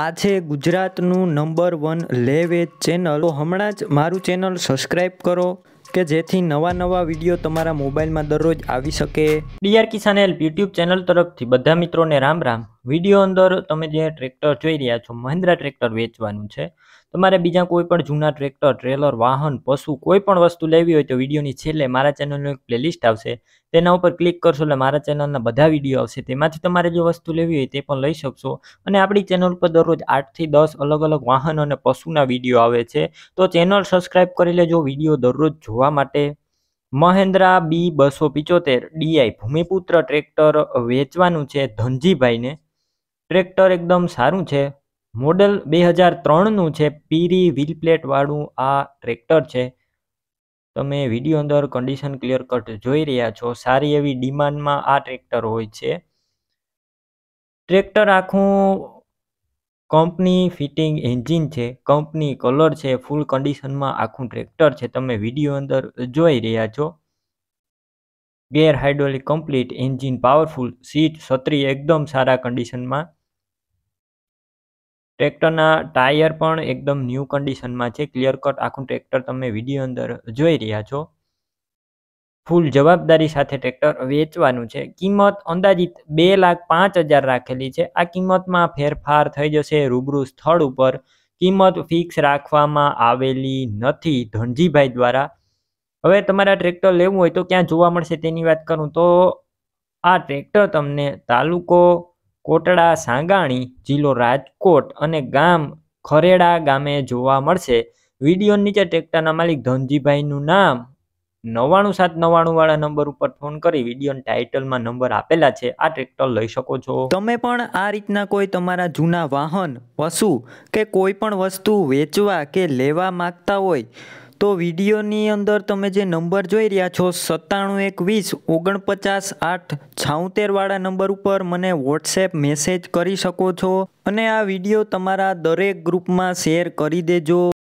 આ છે ગુજરાતનું નંબર વન લેવેજ ચેનલ તો હમણાં જ મારું ચેનલ સબસ્ક્રાઈબ કરો કે જેથી નવા નવા વિડીયો તમારા મોબાઈલમાં દરરોજ આવી શકે D R Kisan help YouTube channel તરફથી બધા મિત્રોને રામ રામ વિડીયો અંદર તમે જે ટ્રેક્ટર જોઈ રહ્યા છો મહિન્દ્રા ટ્રેક્ટર વેચવાનું છે તમારે બીજા કોઈ પણ જૂના ટ્રેક્ટર ટ્રેલર વાહન પશુ કોઈ પણ વસ્તુ લેવી હોય તો વિડીયોની છેલ્લે મારા ચેનલનું એક પ્લેલિસ્ટ આવશે તેના ઉપર ક્લિક કરશો એટલે મારા ચેનલના બધા વિડીયો આવશે તેમાંથી તમારે જે વસ્તુ લેવી હોય તે પણ લઈ શકશો અને આપણી ચેનલ પર દરરોજ આઠથી દસ અલગ અલગ વાહન અને પશુના વિડીયો આવે છે તો ચેનલ સબસ્ક્રાઈબ કરી લેજો વિડીયો દરરોજ જોવા માટે મહેન્દ્રા બી બસો પિચોતેર ડીઆઈ ભૂમિપુત્ર ટ્રેક્ટર વેચવાનું છે ધનજીભાઈને ટ્રેક્ટર એકદમ સારું છે મોડલ બે હજાર ત્રણનું છે પીરી વ્હીલ આ ટ્રેક્ટર છે તમે વિડીયો અંદર કન્ડિશન ક્લિયર કટ જોઈ રહ્યા છો સારી એવી ડિમાન્ડમાં આ ટ્રેક્ટર હોય છે ટ્રેક્ટર આખું કંપની ફિટિંગ એન્જિન છે કંપની કલર છે ફૂલ કન્ડિશનમાં આખું ટ્રેક્ટર છે તમે વિડીયો અંદર જોઈ રહ્યા છો gear hydraulic complete engine powerful seat છત્રી એકદમ સારા કન્ડિશનમાં ટ્રેક્ટરના ટાયર પણ એકદમ ન્યૂ કન્ડિશનમાં છે ક્લિયર કટ આખું ટ્રેક્ટર તમે વિડીયો અંદર જોઈ રહ્યા છો ફૂલ જવાબદારી સાથે ટ્રેક્ટર વેચવાનું છે કિંમત અંદાજિત બે લાખ પાંચ હજાર રાખેલી છે આ કિંમતમાં ફેરફાર થઈ જશે રૂબરૂ સ્થળ ઉપર કિંમત ફિક્સ રાખવામાં આવેલી નથી ધનજીભાઈ દ્વારા હવે તમારે ટ્રેક્ટર લેવું હોય તો ક્યાં જોવા મળશે તેની વાત કરું તો આ ટ્રેક્ટર તમને તાલુકો કોટડા સાંગાણી જિલ્લો રાજકોટ અને ગામ ખરેડા ગામે જોવા મળશે વિડીયો નીચે ટ્રેક્ટરના માલિક ધનજીભાઈનું નામ નવ્વાણું સાત નવ્વાણું વાળા નંબર ઉપર ફોન કરી વિડીયોના ટાઇટલમાં નંબર આપેલા છે આ ટ્રેક્ટર લઈ શકો છો તમે પણ આ રીતના કોઈ તમારા જૂના વાહન પશુ કે કોઈ પણ વસ્તુ વેચવા કે લેવા માગતા હોય તો વિડીયોની અંદર તમે જે નંબર જોઈ રહ્યા છો સત્તાણું એકવીસ ઓગણપચાસ આઠ છાઉતેરવાળા નંબર ઉપર મને વોટ્સએપ મેસેજ કરી શકો છો અને આ વિડીયો તમારા દરેક ગ્રુપમાં શેર કરી દેજો